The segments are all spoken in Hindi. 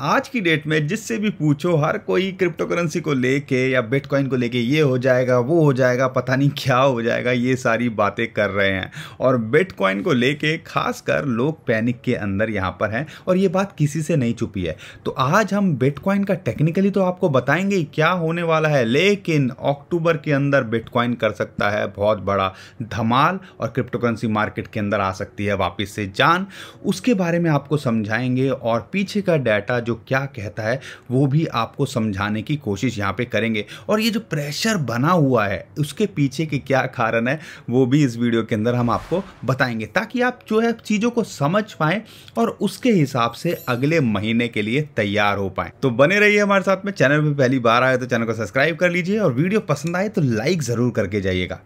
आज की डेट में जिससे भी पूछो हर कोई क्रिप्टो करेंसी को लेके या बिटकॉइन को लेके ये हो जाएगा वो हो जाएगा पता नहीं क्या हो जाएगा ये सारी बातें कर रहे हैं और बिटकॉइन को लेके खासकर लोग पैनिक के अंदर यहाँ पर हैं और ये बात किसी से नहीं छुपी है तो आज हम बिटकॉइन का टेक्निकली तो आपको बताएंगे क्या होने वाला है लेकिन अक्टूबर के अंदर बिटकॉइन कर सकता है बहुत बड़ा धमाल और क्रिप्टो करेंसी मार्केट के अंदर आ सकती है वापस से जान उसके बारे में आपको समझाएंगे और पीछे का डाटा जो क्या कहता है वो भी आपको समझाने की कोशिश यहाँ पे करेंगे और ये जो प्रेशर बना हुआ है उसके पीछे के क्या कारण है वो भी इस वीडियो के अंदर हम आपको बताएंगे ताकि आप जो है चीज़ों को समझ पाएँ और उसके हिसाब से अगले महीने के लिए तैयार हो पाएँ तो बने रहिए हमारे साथ में चैनल पर पहली बार आए तो चैनल को सब्सक्राइब कर लीजिए और वीडियो पसंद आए तो लाइक ज़रूर करके जाइएगा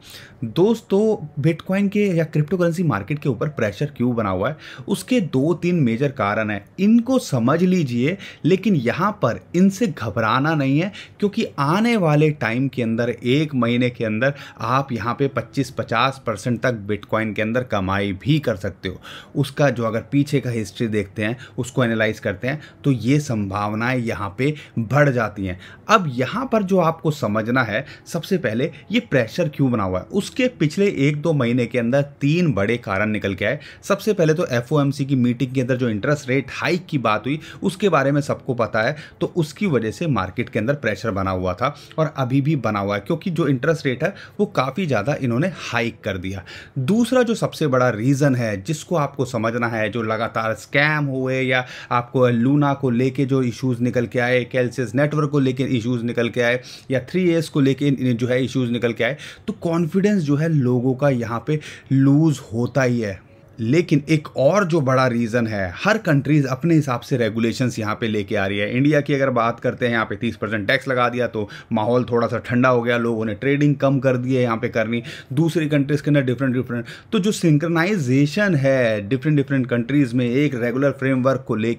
दोस्तों बिटकॉइन के या क्रिप्टो करेंसी मार्केट के ऊपर प्रेशर क्यों बना हुआ है उसके दो तीन मेजर कारण है इनको समझ लीजिए चाहिए लेकिन यहाँ पर इनसे घबराना नहीं है क्योंकि आने वाले टाइम के अंदर एक महीने के अंदर आप यहाँ पे 25-50 परसेंट तक बिटकॉइन के अंदर कमाई भी कर सकते हो उसका जो अगर पीछे का हिस्ट्री देखते हैं उसको एनालाइज करते हैं तो ये संभावनाएँ यहाँ पर बढ़ जाती हैं अब यहाँ पर जो आपको समझना है सबसे पहले ये प्रेशर क्यों बना हुआ है उसके पिछले एक दो महीने के अंदर तीन बड़े कारण निकल के आए सबसे पहले तो एफ की मीटिंग के अंदर जो इंटरेस्ट रेट हाइक की बात हुई उसके बाद बारे में सबको पता है तो उसकी वजह से मार्केट के अंदर प्रेशर बना हुआ था और अभी भी बना हुआ है क्योंकि जो इंटरेस्ट रेट है वो काफ़ी ज़्यादा इन्होंने हाइक कर दिया दूसरा जो सबसे बड़ा रीज़न है जिसको आपको समझना है जो लगातार स्कैम हुए या आपको लूना को लेके जो इश्यूज़ निकल के आए कैल्सियस नेटवर्क को लेके इश्यूज़ निकल के आए या थ्री एस को लेके जो है इश्यूज़ निकल के आए तो कॉन्फिडेंस जो है लोगों का यहाँ पे लूज़ होता ही है लेकिन एक और जो बड़ा रीज़न है हर कंट्रीज़ अपने हिसाब से रेगुलेशंस यहाँ पे लेके आ रही है इंडिया की अगर बात करते हैं यहाँ पे 30 परसेंट टैक्स लगा दिया तो माहौल थोड़ा सा ठंडा हो गया लोगों ने ट्रेडिंग कम कर दी है यहाँ पे करनी दूसरी कंट्रीज़ के अंदर डिफरेंट डिफरेंट तो जो सिंक्रनाइजेशन है डिफरेंट डिफरेंट कंट्रीज़ में एक रेगुलर फ्रेमवर्क को ले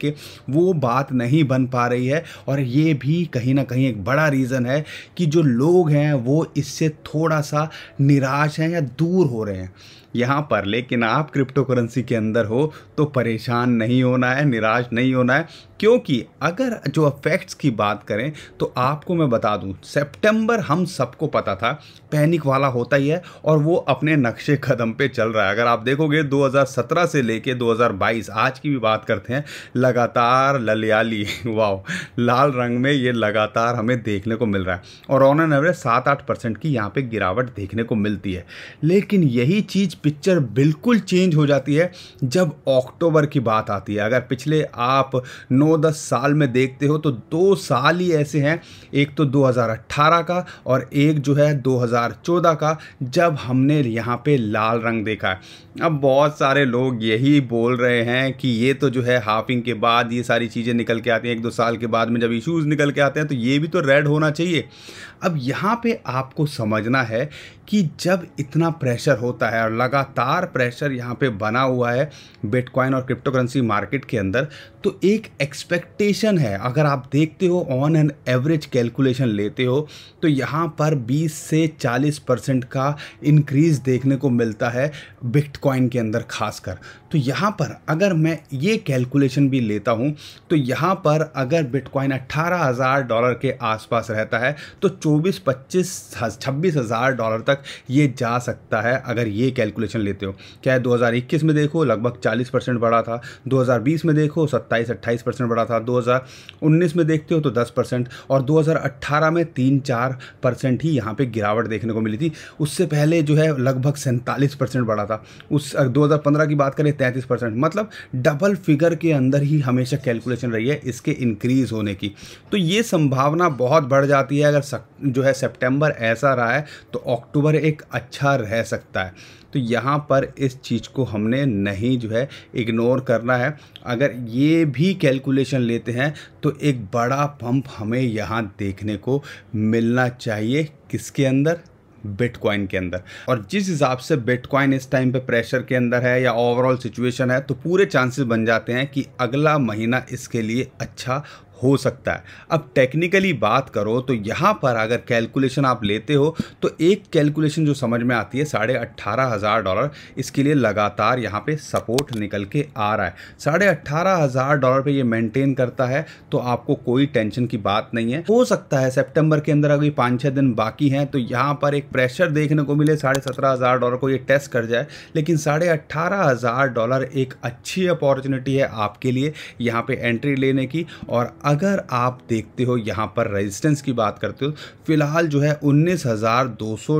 वो बात नहीं बन पा रही है और ये भी कहीं ना कहीं एक बड़ा रीज़न है कि जो लोग हैं वो इससे थोड़ा सा निराश हैं या दूर हो रहे हैं यहाँ पर लेकिन आप क्रिप्टो क्रिप्टो करेंसी के अंदर हो तो परेशान नहीं होना है निराश नहीं होना है क्योंकि अगर जो अफेक्ट्स की बात करें तो आपको मैं बता दूं सितंबर हम सबको पता था पैनिक वाला होता ही है और वो अपने नक्शे कदम पे चल रहा है अगर आप देखोगे 2017 से लेके 2022 आज की भी बात करते हैं लगातार ललियाली वाह लाल रंग में ये लगातार हमें देखने को मिल रहा है और ऑन एन एवरेज सात आठ परसेंट की यहाँ पर गिरावट देखने को मिलती है लेकिन यही चीज़ पिक्चर बिल्कुल चेंज हो जाती है जब अक्टूबर की बात आती है अगर पिछले आप नौ नौ दस साल में देखते हो तो दो साल ही ऐसे हैं एक तो 2018 का और एक जो है 2014 का जब हमने यहाँ पे लाल रंग देखा है अब बहुत सारे लोग यही बोल रहे हैं कि ये तो जो है हाफिंग के बाद ये सारी चीज़ें निकल के आती हैं एक दो साल के बाद में जब इशूज़ निकल के आते हैं तो ये भी तो रेड होना चाहिए अब यहाँ पर आपको समझना है कि जब इतना प्रेशर होता है और लगातार प्रेशर यहाँ पर बना हुआ है बिटकॉइन और क्रिप्टो करेंसी मार्केट के अंदर तो एक एक्सपेक्टेशन है अगर आप देखते हो ऑन एन एवरेज कैलकुलेशन लेते हो तो यहाँ पर 20 से 40 परसेंट का इंक्रीज देखने को मिलता है बिटकॉइन के अंदर खासकर तो यहाँ पर अगर मैं ये कैलकुलेशन भी लेता हूँ तो यहाँ पर अगर बिटकॉइन अट्ठारह हज़ार डॉलर के आसपास रहता है तो चौबीस पच्चीस छब्बीस हज़ार डॉलर तक ये जा सकता है अगर ये कैलकुलेशन लेते हो क्या है 2021 में देखो लगभग 40 परसेंट बढ़ा था 2020 में देखो 27 28 परसेंट बढ़ा था 2019 में देखते हो तो 10 परसेंट और 2018 में तीन चार परसेंट ही यहाँ पर गिरावट देखने को मिली थी उससे पहले जो है लगभग सैंतालीस परसेंट बढ़ा था उस दो की बात करें तैंतीस परसेंट मतलब डबल फिगर के अंदर ही हमेशा कैलकुलेशन रही है इसके इंक्रीज़ होने की तो ये संभावना बहुत बढ़ जाती है अगर सक, जो है सेप्टेम्बर ऐसा रहा है तो अक्टूबर एक अच्छा रह सकता है तो यहाँ पर इस चीज़ को हमने नहीं जो है इग्नोर करना है अगर ये भी कैलकुलेशन लेते हैं तो एक बड़ा पंप हमें यहाँ देखने को मिलना चाहिए किसके अंदर बिटकॉइन के अंदर और जिस हिसाब से बिटकॉइन इस टाइम पे प्रेशर के अंदर है या ओवरऑल सिचुएशन है तो पूरे चांसेस बन जाते हैं कि अगला महीना इसके लिए अच्छा हो सकता है अब टेक्निकली बात करो तो यहाँ पर अगर कैलकुलेशन आप लेते हो तो एक कैलकुलेशन जो समझ में आती है साढ़े अट्ठारह हज़ार डॉलर इसके लिए लगातार यहाँ पे सपोर्ट निकल के आ रहा है साढ़े अट्ठारह हज़ार डॉलर पे ये मेंटेन करता है तो आपको कोई टेंशन की बात नहीं है हो सकता है सेप्टेम्बर के अंदर अभी पाँच छः दिन बाकी हैं तो यहाँ पर एक प्रेशर देखने को मिले साढ़े सत्रह हज़ार डॉलर को ये टेस्ट कर जाए लेकिन साढ़े अट्ठारह हज़ार डॉलर एक अच्छी अपॉर्चुनिटी है आपके लिए यहाँ पर एंट्री लेने की और अगर आप देखते हो यहाँ पर रेजिस्टेंस की बात करते हो फिलहाल जो है उन्नीस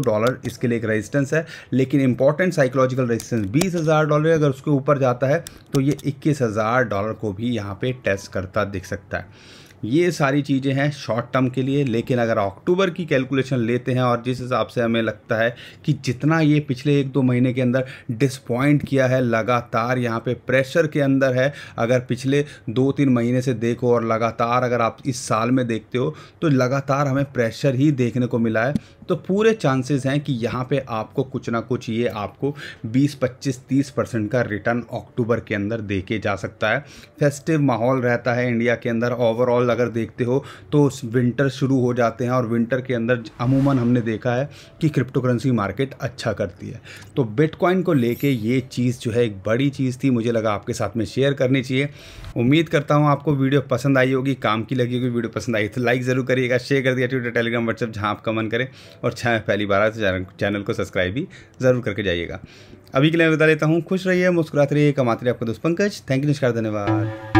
डॉलर इसके लिए एक रेजिस्टेंस है लेकिन इंपॉर्टेंट साइकोलॉजिकल रेजिस्टेंस बीस डॉलर अगर उसके ऊपर जाता है तो ये इक्कीस डॉलर को भी यहाँ पर टेस्ट करता दिख सकता है ये सारी चीज़ें हैं शॉर्ट टर्म के लिए लेकिन अगर अक्टूबर की कैलकुलेशन लेते हैं और जिस हिसाब से हमें लगता है कि जितना ये पिछले एक दो महीने के अंदर डिसपॉइंट किया है लगातार यहाँ पे प्रेशर के अंदर है अगर पिछले दो तीन महीने से देखो और लगातार अगर आप इस साल में देखते हो तो लगातार हमें प्रेशर ही देखने को मिला है तो पूरे चांसेस हैं कि यहाँ पे आपको कुछ ना कुछ ये आपको 20 25 30 परसेंट का रिटर्न अक्टूबर के अंदर देखे जा सकता है फेस्टिव माहौल रहता है इंडिया के अंदर ओवरऑल अगर देखते हो तो विंटर शुरू हो जाते हैं और विंटर के अंदर अमूमन हमने देखा है कि क्रिप्टो करेंसी मार्केट अच्छा करती है तो बिटकॉइन को लेके ये चीज़ जो है एक बड़ी चीज़ थी मुझे लगा आपके साथ में शेयर करनी चाहिए उम्मीद करता हूँ आपको वीडियो पसंद आई होगी काम की लगी होगी वीडियो पसंद आई तो लाइक ज़रूर करिएगा शेयर कर दिया ट्विटर टेलीग्राम व्हाट्सएप जहाँ आपका मन करे और चैनल पहली बार आए तो चैनल को सब्सक्राइब भी ज़रूर करके जाइएगा अभी के लिए बता लेता हूँ खुश रहिए मुस्कुराते रहिए कमाते रहिए आपका दोस्त पंकज थैंक यू नमस्कार धन्यवाद